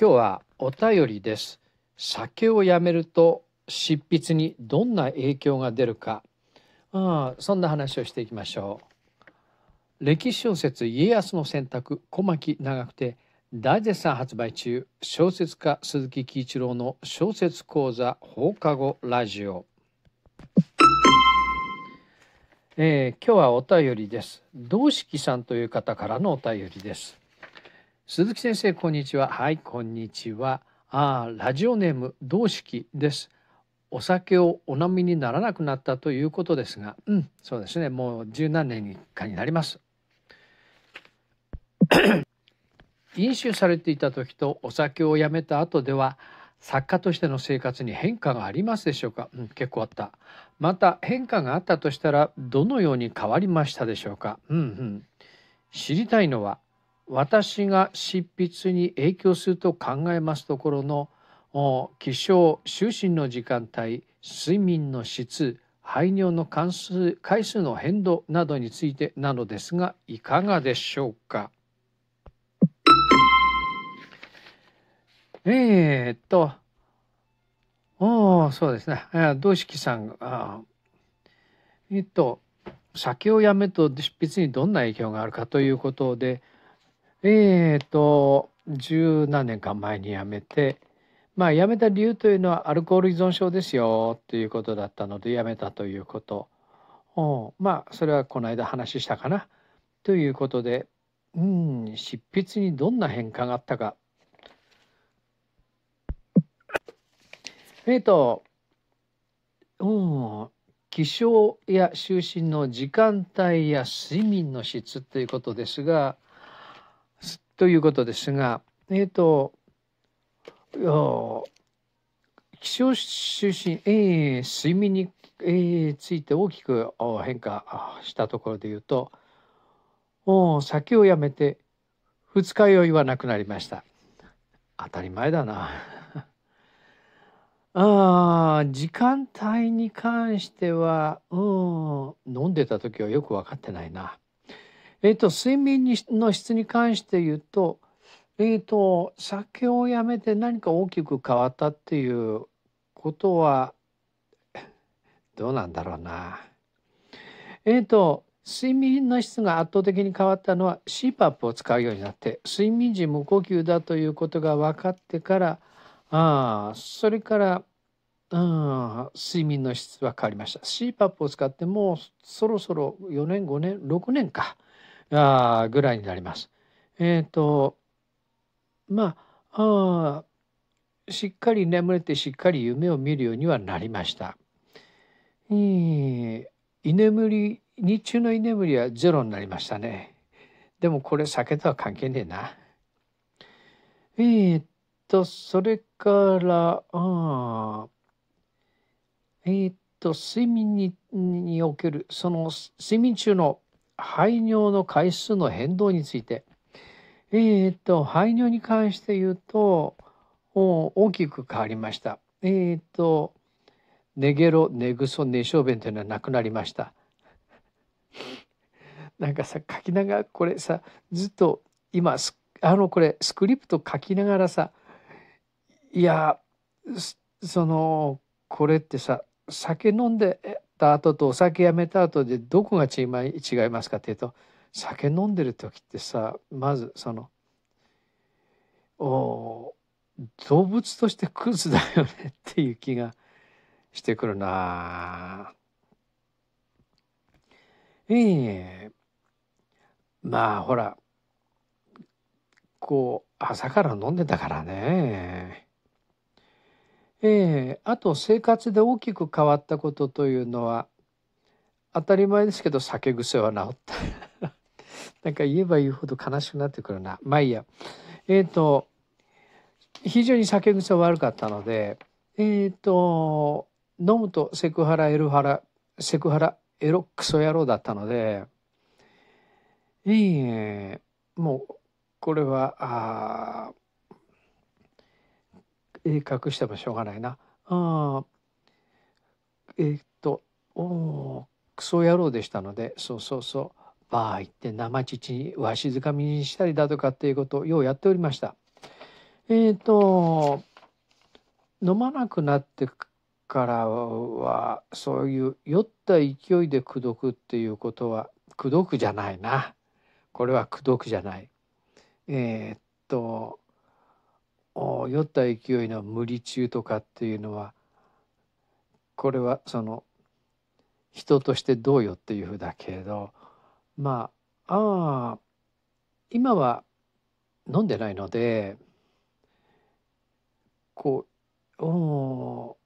今日はお便りです酒をやめると執筆にどんな影響が出るかああそんな話をしていきましょう歴史小説家康の選択小牧長くて大絶賛発売中小説家鈴木喜一郎の小説講座放課後ラジオえー、今日はお便りです。同式さんという方からのお便りです。鈴木先生こんにちははいこんにちはああラジオネーム同式ですお酒をお飲みにならなくなったということですがうんそうですねもう十何年かになります 飲酒されていた時とお酒をやめた後では作家としての生活に変化がありますでしょうか、うん、結構あったまた変化があったとしたらどのように変わりましたでしょうかうんうん知りたいのは私が執筆に影響すると考えますところの起床就寝の時間帯睡眠の質排尿の関数回数の変動などについてなのですがいかがでしょうかえー、っとおおそうですね同きさんあえっと酒をやめと執筆にどんな影響があるかということでえーと、十何年か前に辞めて、まあ、辞めた理由というのはアルコール依存症ですよということだったので辞めたということ。うまあそれはこの間話したかなということで、うん、執筆にどんな変化があったか。えっ、ー、と、うん、起床や就寝の時間帯や睡眠の質ということですが、ということですが、えっ、ー、と、気象中心、えー、睡眠に、えー、ついて大きく変化したところで言うと、もう酒をやめて二日酔いはなくなりました。当たり前だな。あ時間帯に関しては、うん、飲んでた時はよく分かってないな。えっ、と睡眠にの質に関して言うとえっ、と酒をやめて何か大きく変わったっていうことはどうなんだろうな。えっ、と睡眠の質が圧倒的に変わったのは CPAP を使うようになって睡眠時無呼吸だということが分かってからあそれからあ睡眠の質は変わりました CPAP を使ってもうそろそろ4年5年6年かあぐらいになります。えっ、ー、とまあしっかり眠れてしっかり夢を見るようにはなりました。えー、居眠り日中の居眠りはゼロになりましたね。でもこれ酒とは関係ねえな。えー、っとそれからあえー、っと睡眠ににおけるその睡眠中の排尿の回数の変動についてえー、っと排尿に関して言うと大きく変わりましたえー、っと寝ゲロ寝ぐそ寝小便というのはなくなりました なんかさ書きながらこれさずっと今すあのこれスクリプト書きながらさいやそのこれってさ酒飲んでた後とお酒やめた後でどこが違いますかっていうと酒飲んでる時ってさまずそのお動物としてクズだよねっていう気がしてくるなええまあほらこう朝から飲んでたからねえー、あと生活で大きく変わったことというのは当たり前ですけど酒癖は治った なんか言えば言うほど悲しくなってくるなまあいいやえっ、ー、と非常に酒癖悪かったのでえっ、ー、と飲むとセクハラエルハラセクハラエロクソ野郎だったのでええー、もうこれはあえー、隠してもしょうがないな。あえー、っとおおクソ野郎でしたのでそうそうそうバー行って生乳にわしづかみにしたりだとかっていうことをようやっておりました。えっ、と飲まなくなってからはそういう酔った勢いで口説くっていうことは口説くじゃないなこれは口説くじゃない。えっ、と酔った勢いの無理中とかっていうのはこれはその人としてどうよっていうふうだけどまあああ今は飲んでないのでこうお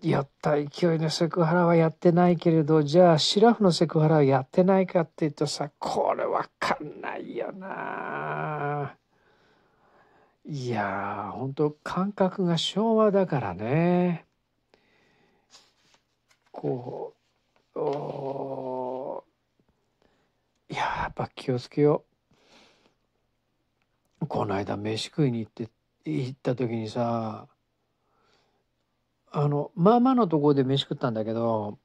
やった勢いのセクハラはやってないけれどじゃあシラフのセクハラはやってないかって言うとさこれわかんないよな。いやー、ほんと感覚が昭和だからね。こう、おいややっぱ気をつけよう。この間飯食いに行って、行った時にさ、あの、まあまあのところで飯食ったんだけど、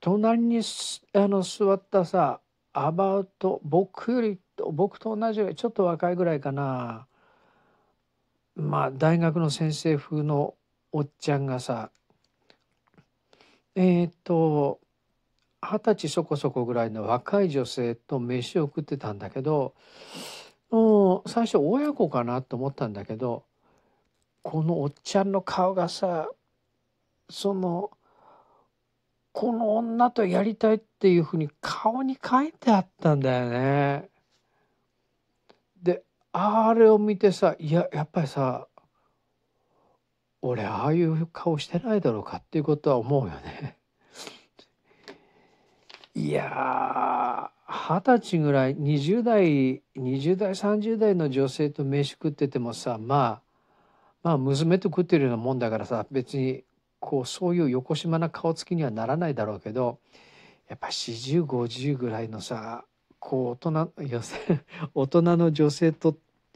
隣にあの座ったさ、アバウト、僕より、僕と同じぐらい、ちょっと若いぐらいかな、まあ大学の先生風のおっちゃんがさえっ、と二十歳そこそこぐらいの若い女性と飯を食ってたんだけど最初親子かなと思ったんだけどこのおっちゃんの顔がさそのこの女とやりたいっていうふうに顔に書いてあったんだよね。あれを見てさいややっぱりさ俺ああいう顔してないだろうかっていうことは思うよね。いや二十歳ぐらい20代20代30代の女性と飯食っててもさまあまあ娘と食ってるようなもんだからさ別にこうそういう横島な顔つきにはならないだろうけどやっぱ四十五十ぐらいのさこう大人女性 大人の女性と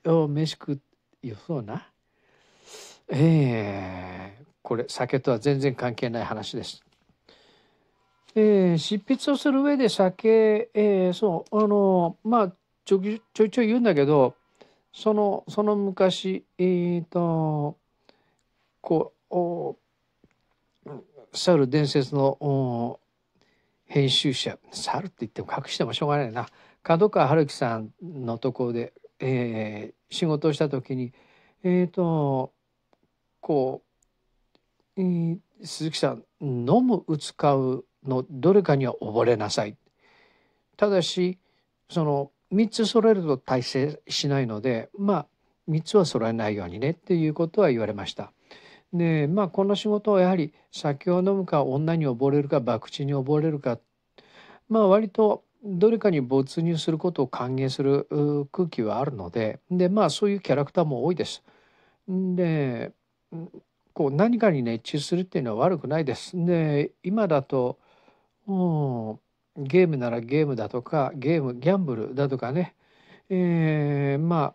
を飯食うそうなええー、これ酒とは全然関係ない話です。えー、執筆をする上で酒、えー、そうあのまあちょちょいちょい言うんだけどそのその昔えーと、こうおサル伝説のお編集者サルって言っても隠してもしょうがないな角川春樹さんのところでえー、仕事をした時にえっ、ー、とこう、えー、鈴木さん飲む打つ買うのどれかには溺れなさい。ただしその3つ揃えると大成しないのでまあ3つは揃えないようにねっていうことは言われました。でまあこの仕事はやはり酒を飲むか女に溺れるか博打に溺れるかまあ割とどれかに没入することを歓迎する空気はあるのででまあそういうキャラクターも多いです。でこう何かに熱中するっていうのは悪くないです。で今だとうん、ゲームならゲームだとかゲームギャンブルだとかね、えー、ま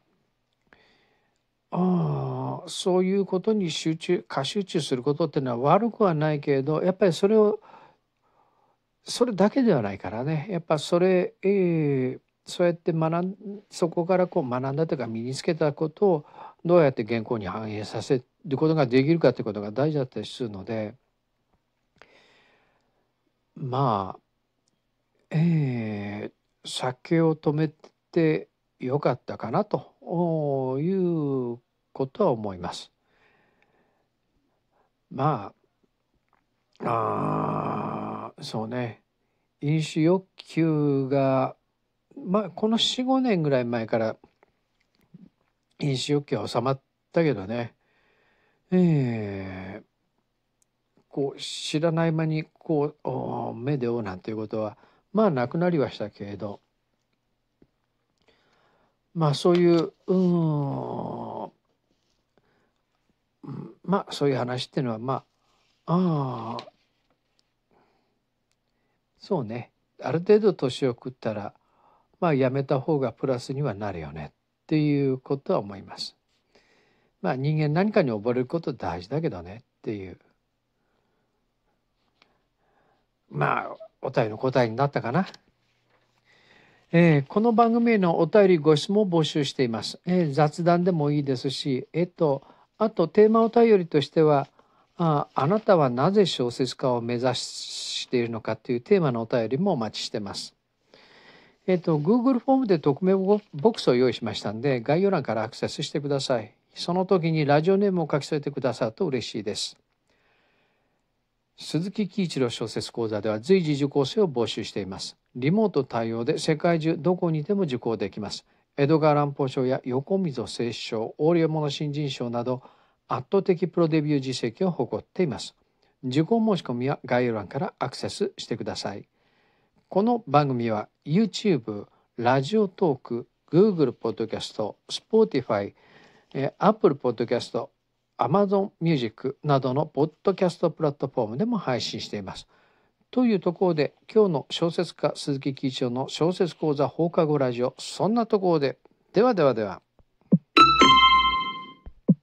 あそういうことに集中過集中することっていうのは悪くはないけれどやっぱりそれをそれだけではないからねやっぱそれ、えー、そうやって学んそこからこう学んだというか身につけたことをどうやって原稿に反映させることができるかということが大事だったりするのでまあえー、酒を止めてよかったかなということは思います。まああそうね飲酒欲求が、まあ、この45年ぐらい前から飲酒欲求は収まったけどねええー、こう知らない間にこう目で追うなんていうことはまあなくなりはしたけれどまあそういううんまあそういう話っていうのはまあああそうねある程度年を食ったらまあやめた方がプラスにはなるよねっていうことは思います。まあ人間何かに溺れること大事だけどねっていうまあお便りの答えになったかな。えー、この番組へのお便りご質問を募集しています。えー、雑談でもいいですし、えっと、あとテーマお便りとしては、ああなたはなぜ小説家を目指しているのかというテーマのお便りもお待ちしてます。えっ、ー、と、Google フォームで匿名ボックスを用意しましたんで、概要欄からアクセスしてください。その時にラジオネームを書き添えてくださると嬉しいです。鈴木喜一郎小説講座では随時受講生を募集しています。リモート対応で世界中どこにでも受講できます。江戸川乱歩賞や横溝正史賞、横領物新人賞など、圧倒的プロデビュー実績を誇っています。受講申し込みは概要欄からアクセスしてください。この番組は YouTube、ラジオトーク、Google ポッドキャスト、Spotify、Apple ポッドキャスト、Amazon Music などのポッドキャストプラットフォームでも配信しています。というところで今日の小説家鈴木貴一郎の小説講座放課後ラジオそんなところでではではでは。